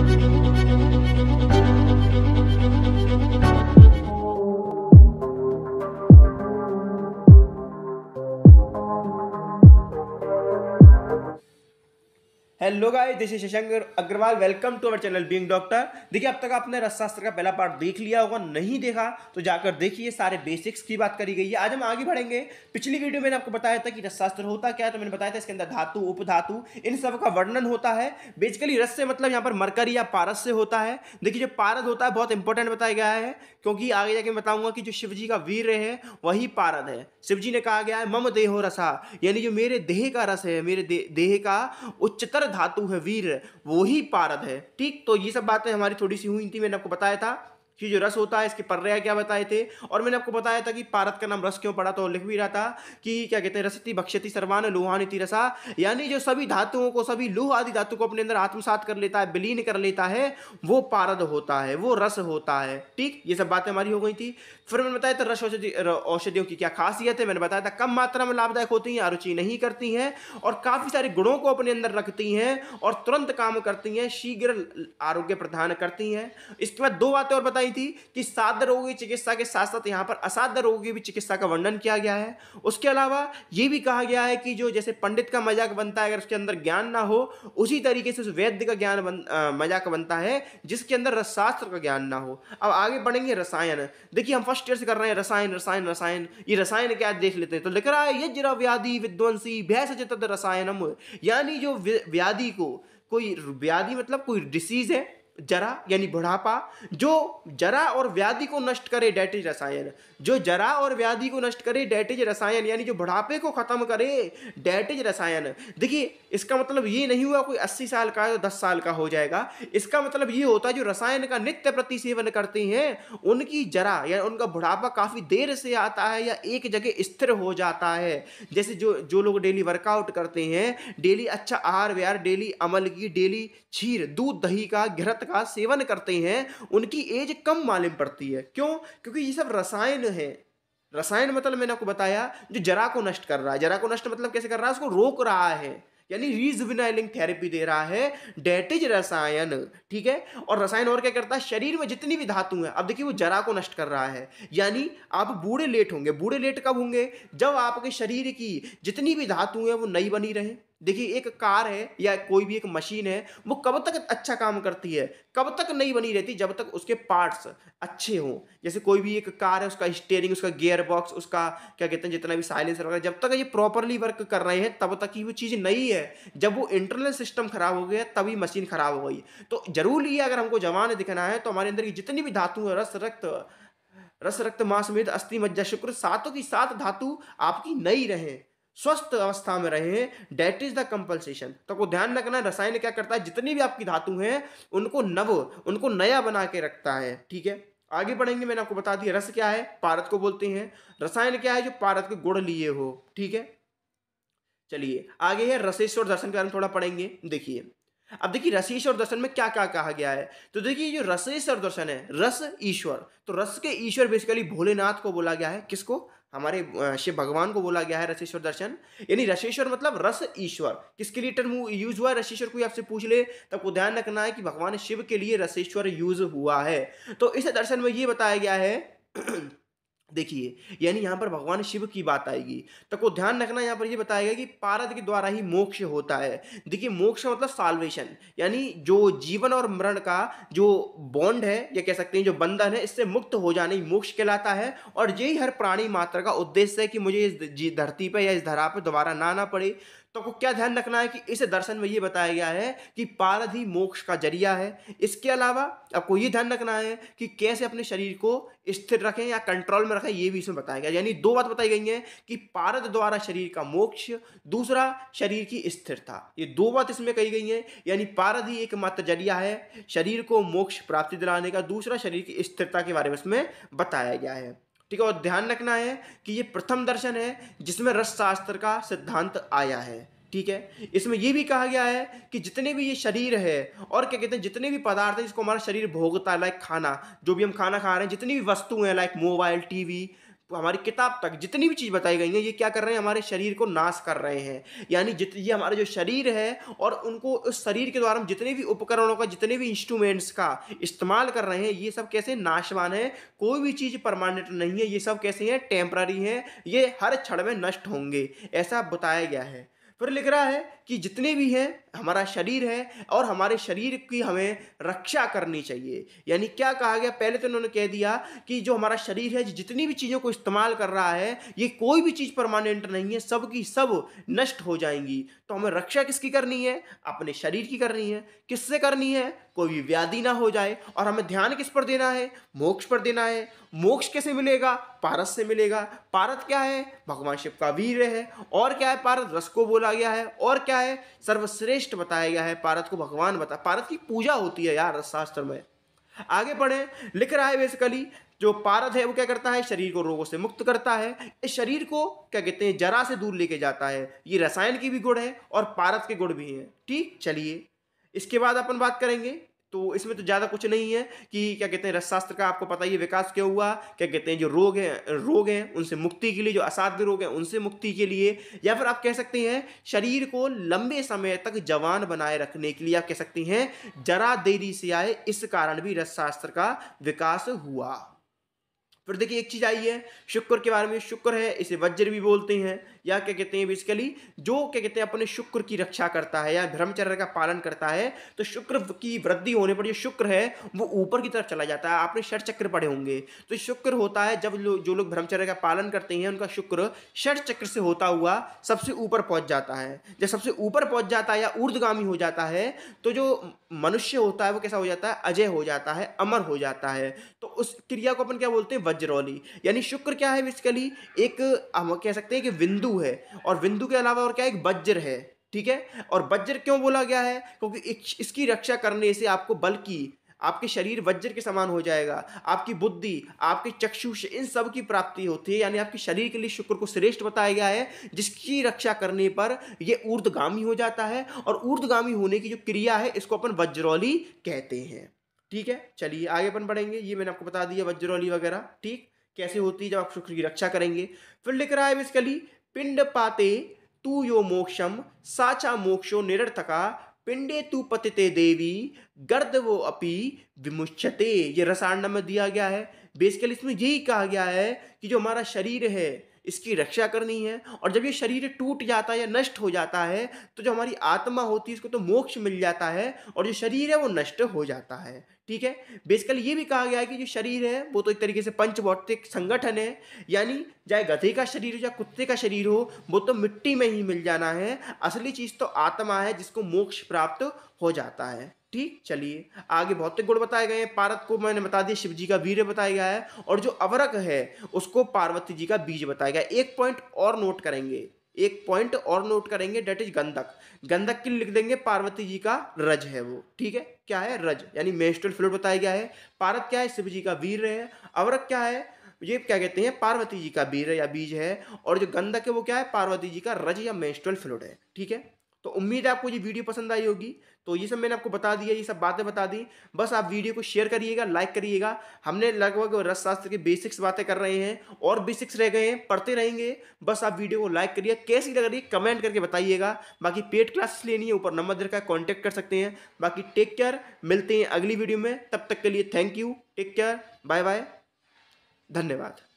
Thank you. Hello guys this is Shashank Agarwal welcome to our channel being doctor देखिए अब तक आपने रसशास्त्र का पहला पार्ट देख लिया होगा नहीं देखा तो जाकर देखिए सारे बेसिक्स की बात करी गई है आज हम आगे बढ़ेंगे पिछली वीडियो में आपको बताया था कि रसशास्त्र होता क्या है तो मैंने बताया था इसके अंदर धातु उपधातु इन सब का वर्णन होता है बेसिकली रस से मतलब यहाँ पर मरकरी या पारस से होता है देखिए जो पारद होता है बहुत इंपॉर्टेंट बताया गया है क्योंकि आगे जाके बताऊंगा कि जो शिव जी का वीर है वही पारद है शिव जी ने कहा गया है मम देहो रसा यानी जो मेरे देह का रस है मेरे देह का उच्चतर धातु है वीर वो ही पारद है ठीक तो ये सब बातें हमारी थोड़ी सी हुई थी मैंने आपको बताया था कि जो रस होता है इसके पर्याय क्या बताए थे और मैंने आपको बताया था कि पारत का नाम रस क्यों पड़ा तो लिख भी रहा था कि क्या कहते हैं रसती बक्षति सर्वान लोहानिति रसा यानी जो सभी धातुओं को सभी लोह आदि धातु को अपने अंदर आत्मसात कर लेता है विलीन कर लेता है वो पारद होता है वो रस होता है ठीक ये सब बातें हमारी हो गई थी फिर मैंने बताया था रस औषधि औषधियों की क्या खासियत है मैंने बताया था कम मात्रा में लाभदायक होती हैं अरुचि नहीं करती हैं और काफ़ी सारे गुणों को अपने अंदर रखती हैं और तुरंत काम करती हैं शीघ्र आरोग्य प्रदान करती हैं इसके बाद दो बातें और बताई बताई थी कि साध रोगों की चिकित्सा के साथ साथ यहाँ पर असाध्य रोगों की भी चिकित्सा का वर्णन किया गया है उसके अलावा ये भी कहा गया है कि जो जैसे पंडित का मजाक बनता है अगर उसके अंदर ज्ञान ना हो उसी तरीके से उस वैद्य का ज्ञान बन मजाक बनता है जिसके अंदर रसशास्त्र का ज्ञान ना हो अब आगे बढ़ेंगे रसायन देखिए हम फर्स्ट ईयर से कर रहे हैं रसायन रसायन रसायन ये रसायन क्या देख लेते हैं तो लिख रहा है ये जरा व्याधि विध्वंसी भैस रसायनम यानी जो व्याधि को कोई व्याधि मतलब कोई डिसीज है जरा यानी बुढ़ापा जो जरा और व्याधि को नष्ट करे डैटेज रसायन जो जरा और व्याधि को नष्ट करे डैटेज रसायन यानी जो बुढ़ापे को खत्म करे डैटेज रसायन देखिए इसका मतलब ये नहीं हुआ कोई अस्सी साल का दस साल का हो जाएगा इसका मतलब ये होता है जो रसायन का नित्य प्रति सेवन करते हैं उनकी जरा या उनका बुढ़ापा काफ़ी देर से आता है या एक जगह स्थिर हो जाता है जैसे जो जो लोग डेली वर्कआउट करते हैं डेली अच्छा आहार व्यार डेली अमल की डेली छीर दूध दही का घृत का सेवन करते हैं उनकी एज कम मालूम पड़ती है क्यों क्योंकि ये सब रसायन है रसायन मतलब मैंने आपको बताया जो जरा को नष्ट कर रहा है जरा को नष्ट मतलब कैसे कर रहा है उसको रोक रहा है यानी रिजुविनाइलिंग थेरेपी दे रहा है डेट इज रसायन ठीक है और रसायन और क्या करता है शरीर में जितनी भी धातु हैं अब देखिए वो जरा को नष्ट कर रहा है यानी आप बूढ़े लेट होंगे बूढ़े लेट कब होंगे जब आपके शरीर की जितनी भी धातु हैं वो नई बनी रहें देखिए एक कार है या कोई भी एक मशीन है वो कब तक अच्छा काम करती है कब तक नहीं बनी रहती जब तक उसके पार्ट्स अच्छे हों जैसे कोई भी एक कार है उसका स्टेयरिंग उसका गियर बॉक्स उसका क्या कहते हैं जितना भी साइलेंसर वगैरह जब तक ये प्रॉपरली वर्क कर रहे हैं तब तक ही वो चीज़ नहीं है जब वो इंटरनल सिस्टम खराब हो गया तभी मशीन खराब हो गई तो जरूर ये अगर हमको जवान दिखना है तो हमारे अंदर की जितनी भी धातु है रस रक्त रस रक्त मांस मेद अस्थि मज्जा शुक्र सातों की सात धातु आपकी नई रहें स्वस्थ अवस्था में रहे डेट इज द कंपल्सेशन तो आपको ध्यान रखना रसायन क्या करता है जितनी भी आपकी धातु हैं उनको नव उनको नया बना के रखता है ठीक है आगे बढ़ेंगे मैंने आपको बता दिया रस क्या है पारत को बोलते हैं रसायन क्या है जो पारत के गुड़ लिए हो ठीक है चलिए आगे है रसेश्वर दर्शन के बारे में थोड़ा पढ़ेंगे देखिए अब देखिए रसेश और दर्शन में क्या क्या कहा गया है तो देखिए जो रसेश और दर्शन है रस ईश्वर तो रस के ईश्वर बेसिकली भोलेनाथ को बोला गया है किसको हमारे शिव भगवान को बोला गया है रसेश्वर दर्शन यानी रसेश्वर मतलब रस ईश्वर किसके लिए टर्म यूज हुआ है रसेश्वर कोई आपसे पूछ ले तब को ध्यान रखना है कि भगवान शिव के लिए रसेश्वर यूज हुआ है तो इस दर्शन में ये बताया गया है देखिए यानी यहाँ पर भगवान शिव की बात आएगी तो को ध्यान रखना यहाँ पर ये यह बताया गया कि पारद के द्वारा ही मोक्ष होता है देखिए मोक्ष मतलब साल्वेशन यानी जो जीवन और मरण का जो बॉन्ड है या कह सकते हैं जो बंधन है इससे मुक्त हो जाने ही मोक्ष कहलाता है और यही हर प्राणी मात्र का उद्देश्य है कि मुझे इस धरती पर या इस धरा पर दोबारा ना आना पड़े तो आपको क्या ध्यान रखना है कि इस दर्शन में ये बताया गया है कि पारद ही मोक्ष का जरिया है इसके अलावा आपको ये ध्यान रखना है कि कैसे अपने शरीर को स्थिर रखें या कंट्रोल में रखा है ये भी इसमें बताया गया यानी दो बात बताई गई हैं कि पारद द्वारा शरीर का मोक्ष दूसरा शरीर की स्थिरता ये दो बात इसमें कही गई हैं यानी पारद ही एकमात्र जरिया है शरीर को मोक्ष प्राप्ति दिलाने का दूसरा शरीर की स्थिरता के बारे में इसमें बताया गया है ठीक है और ध्यान रखना है कि ये प्रथम दर्शन है जिसमें रसशास्त्र का सिद्धांत आया है ठीक है इसमें यह भी कहा गया है कि जितने भी ये शरीर है और क्या कहते हैं जितने भी पदार्थ हैं जिसको हमारा शरीर भोगता है लाइक खाना जो भी हम खाना खा रहे हैं जितनी भी वस्तुएं हैं लाइक मोबाइल टीवी हमारी किताब तक जितनी भी चीज़ बताई गई है ये क्या कर रहे हैं हमारे शरीर को नाश कर रहे हैं यानी जित ये हमारा जो शरीर है और उनको उस शरीर के द्वारा हम जितने भी उपकरणों का जितने भी इंस्ट्रूमेंट्स का इस्तेमाल कर रहे हैं ये सब कैसे नाशवान है कोई भी चीज़ परमानेंट नहीं है ये सब कैसे हैं टेम्प्ररी हैं ये हर क्षण में नष्ट होंगे ऐसा बताया गया है फिर लिख रहा है कि जितने भी हैं हमारा शरीर है और हमारे शरीर की हमें रक्षा करनी चाहिए यानी क्या कहा गया पहले तो उन्होंने कह दिया कि जो हमारा शरीर है जितनी भी चीज़ों को इस्तेमाल कर रहा है ये कोई भी चीज़ परमानेंट नहीं है सब की सब नष्ट हो जाएंगी तो हमें रक्षा किसकी करनी है अपने शरीर की करनी है किससे करनी है कोई भी व्याधि ना हो जाए और हमें ध्यान किस पर देना है मोक्ष पर देना है मोक्ष कैसे मिलेगा पारस से मिलेगा पारत क्या है भगवान शिव का वीर है और क्या है पारत रस को बोला गया है और क्या है सर्वश्रेष्ठ बताया गया है पारत को भगवान बता पारत की पूजा होती है यार रसशास्त्र में आगे पढ़े लिख रहा है बेसिकली जो पारद है वो क्या करता है शरीर को रोगों से मुक्त करता है इस शरीर को क्या कहते हैं जरा से दूर लेके जाता है ये रसायन की भी गुण है और पारद के गुण भी हैं ठीक चलिए इसके बाद अपन बात करेंगे तो इसमें तो ज़्यादा कुछ नहीं है कि क्या कहते हैं रसशास्त्र का आपको पता ही विकास क्यों हुआ क्या कहते हैं जो रोग हैं रोग हैं उनसे मुक्ति के लिए जो असाध्य रोग हैं उनसे मुक्ति के लिए या फिर आप कह सकते हैं शरीर को लंबे समय तक जवान बनाए रखने के लिए आप कह सकते हैं जरा देरी से आए इस कारण भी रसशास्त्र का विकास हुआ फिर देखिए एक चीज़ आई है शुक्र के बारे में शुक्र है इसे वज्र भी बोलते हैं या क्या कहते हैं बेसिकली जो क्या कहते हैं अपने शुक्र की रक्षा करता है या ब्रह्मचर्य का पालन करता है तो शुक्र की वृद्धि होने पर जो शुक्र है वो ऊपर की तरफ चला जाता है आपने षट चक्र पढ़े होंगे तो शुक्र होता है जब लो, जो लोग ब्रह्मचर्य का पालन करते हैं उनका शुक्र षट चक्र से होता हुआ सबसे ऊपर पहुंच जाता है जब सबसे ऊपर पहुंच जाता है या ऊर्धगामी हो जाता है तो जो मनुष्य होता है वो कैसा हो जाता है अजय हो जाता है अमर हो जाता है तो उस क्रिया को अपन क्या बोलते हैं वज्रौली यानी शुक्र क्या है बेसिकली एक हम कह सकते हैं कि बिंदु है और बिंदु के अलावा और क्या एक वज्र है ठीक है और वज्र क्यों बोला गया है क्योंकि इसकी रक्षा करने से आपको बल की आपके शरीर वज्र के समान हो जाएगा आपकी बुद्धि आपके चक्षुष इन सब की प्राप्ति होती है यानी आपके शरीर के लिए शुक्र को श्रेष्ठ बताया गया है जिसकी रक्षा करने पर यह ऊर्दगामी हो जाता है और ऊर्दगामी होने की जो क्रिया है इसको अपन वज्रौली कहते हैं ठीक है चलिए आगे अपन बढ़ेंगे ये मैंने आपको बता दिया वज्रौली वगैरह ठीक कैसे हम्म। होती है जब आप शुक्र की रक्षा करेंगे फिर लिख रहा है बेसिकली पिंड पाते तू यो मोक्षम साचा मोक्षो निरर्थका पिंडे तू पतिते देवी गर्द वो अपि विमुचते ये रसायन में दिया गया है बेसिकली इसमें यही कहा गया है कि जो हमारा शरीर है इसकी रक्षा करनी है और जब ये शरीर टूट जाता है या नष्ट हो जाता है तो जो हमारी आत्मा होती है इसको तो मोक्ष मिल जाता है और जो शरीर है वो नष्ट हो जाता है ठीक है बेसिकली ये भी कहा गया है कि जो शरीर है वो तो एक तरीके से पंचभौतिक संगठन है यानी चाहे गधे का शरीर हो या कुत्ते का शरीर हो वो तो मिट्टी में ही मिल जाना है असली चीज़ तो आत्मा है जिसको मोक्ष प्राप्त हो जाता है ठीक चलिए आगे भौतिक गुण बताए गए हैं पारत को मैंने बता दिया शिव जी का वीर बताया गया है और जो अवरक है उसको पार्वती जी का बीज बताया गया एक पॉइंट और नोट करेंगे एक पॉइंट और नोट करेंगे डेट इज गंधक गंधक के लिख देंगे पार्वती जी का रज है वो ठीक है क्या है रज यानी मेस्ट्रल फ्लूड बताया गया है पारत क्या है शिव जी का वीर है अवरक क्या है ये क्या कहते हैं पार्वती जी का वीर या बीज है और जो गंधक है वो क्या है पार्वती जी का रज या मेस्ट्रल फ्लूड है ठीक है तो उम्मीद है आपको ये वीडियो पसंद आई होगी तो ये सब मैंने आपको बता दिया ये सब बातें बता दी बस आप वीडियो को शेयर करिएगा लाइक करिएगा हमने लगभग रस शास्त्र के बेसिक्स बातें कर रहे हैं और बेसिक्स रह गए हैं पढ़ते रहेंगे बस आप वीडियो को लाइक करिए कैसी लग रही है कमेंट करके बताइएगा बाकी पेड क्लासेस लेनी है ऊपर नंबर का कॉन्टैक्ट कर सकते हैं बाकी टेक केयर मिलते हैं अगली वीडियो में तब तक के लिए thank you take care bye bye धन्यवाद